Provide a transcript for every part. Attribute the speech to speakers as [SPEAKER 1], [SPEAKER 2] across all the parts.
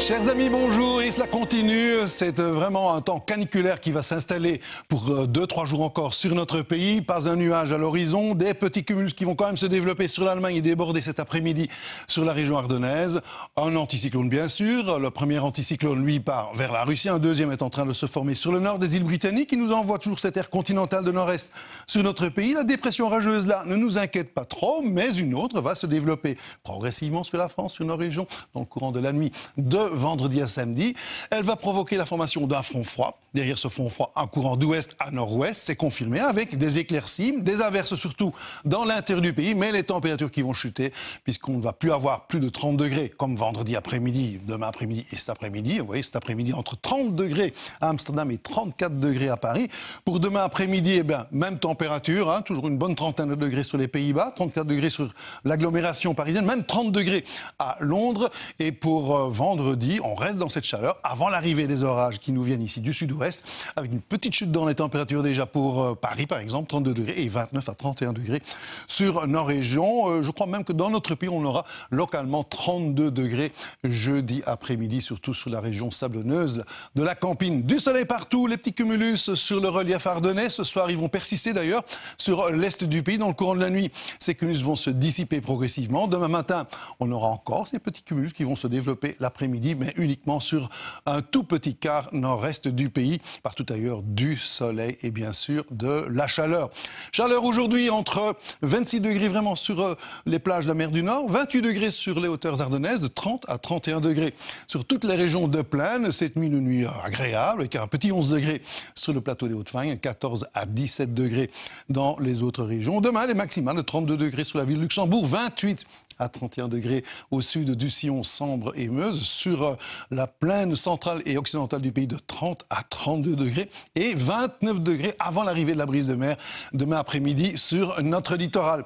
[SPEAKER 1] Chers amis, bonjour et cela continue. C'est euh, vraiment un temps caniculaire qui va s'installer pour euh, deux, trois jours encore sur notre pays. Pas un nuage à l'horizon, des petits cumulus qui vont quand même se développer sur l'Allemagne et déborder cet après-midi sur la région ardennaise. Un anticyclone bien sûr. Le premier anticyclone, lui, part vers la Russie. Un deuxième est en train de se former sur le nord des îles britanniques. Il nous envoie toujours cette air continentale de nord-est sur notre pays. La dépression rageuse, là, ne nous inquiète pas trop, mais une autre va se développer progressivement sur la France, sur nos régions, dans le courant de la nuit de vendredi à samedi. Elle va provoquer la formation d'un front froid. Derrière ce front froid, un courant d'ouest à nord-ouest, c'est confirmé, avec des éclaircies, des averses surtout dans l'intérieur du pays, mais les températures qui vont chuter, puisqu'on ne va plus avoir plus de 30 degrés, comme vendredi après-midi, demain après-midi et cet après-midi. Vous voyez, cet après-midi, entre 30 degrés à Amsterdam et 34 degrés à Paris. Pour demain après-midi, eh bien, même température, hein, toujours une bonne trentaine de degrés sur les Pays-Bas, 34 degrés sur l'agglomération parisienne, même 30 degrés à Londres. Et pour euh, vendredi, on reste dans cette chaleur avant l'arrivée des orages qui nous viennent ici du sud-ouest, avec une petite chute dans les températures déjà pour euh, Paris, par exemple, 32 degrés et 29 à 31 degrés sur nos régions. Euh, je crois même que dans notre pays, on aura localement 32 degrés jeudi après-midi, surtout sur la région sablonneuse de la Campine. Du soleil partout, les petits cumulus sur le relief ardennais. Ce soir, ils vont persister d'ailleurs sur l'est du pays dans le courant de la nuit. Ces cumulus vont se dissiper progressivement. Demain matin, on aura encore ces petits cumulus qui vont se développer l'après-midi mais uniquement sur un tout petit quart nord-est du pays. Partout ailleurs, du soleil et bien sûr de la chaleur. Chaleur aujourd'hui entre 26 degrés vraiment sur euh, les plages de la mer du Nord, 28 degrés sur les hauteurs ardennaises, 30 à 31 degrés sur toutes les régions de plaine. Cette nuit, une nuit agréable avec un petit 11 degrés sur le plateau des hauts de 14 à 17 degrés dans les autres régions. Demain, les maximales de 32 degrés sur la ville de Luxembourg, 28 à 31 degrés au sud du Sillon, Sambre et Meuse, sur euh, la plaine centrale et occidentale du pays de 30 à 32 degrés et 29 degrés avant l'arrivée de la brise de mer demain après-midi sur notre littoral.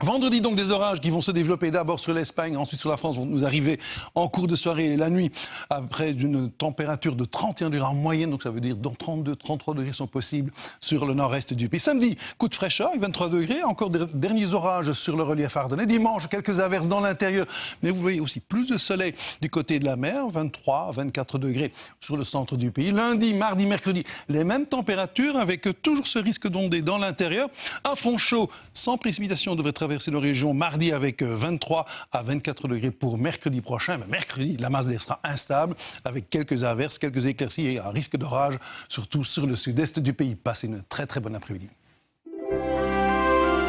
[SPEAKER 1] Vendredi, donc, des orages qui vont se développer d'abord sur l'Espagne, ensuite sur la France, vont nous arriver en cours de soirée et la nuit, après d'une température de 31 degrés en moyenne, donc ça veut dire dont 32, 33 degrés sont possibles sur le nord-est du pays. Samedi, coup de fraîcheur 23 degrés, encore des derniers orages sur le relief ardennais. Dimanche, quelques averses dans l'intérieur, mais vous voyez aussi plus de soleil du côté de la mer, 23, 24 degrés sur le centre du pays. Lundi, mardi, mercredi, les mêmes températures avec toujours ce risque d'ondée dans l'intérieur. Un fond chaud sans précipitation devrait être traverser nos régions mardi avec 23 euh, à 24 degrés pour mercredi prochain. mercredi, la masse d'air sera instable avec quelques averses, quelques éclaircies et un risque d'orage, surtout sur le sud-est du pays. Passez une très très bonne après-midi.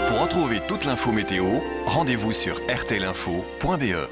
[SPEAKER 1] Pour retrouver toute l'info météo, rendez-vous sur rtlinfo.be.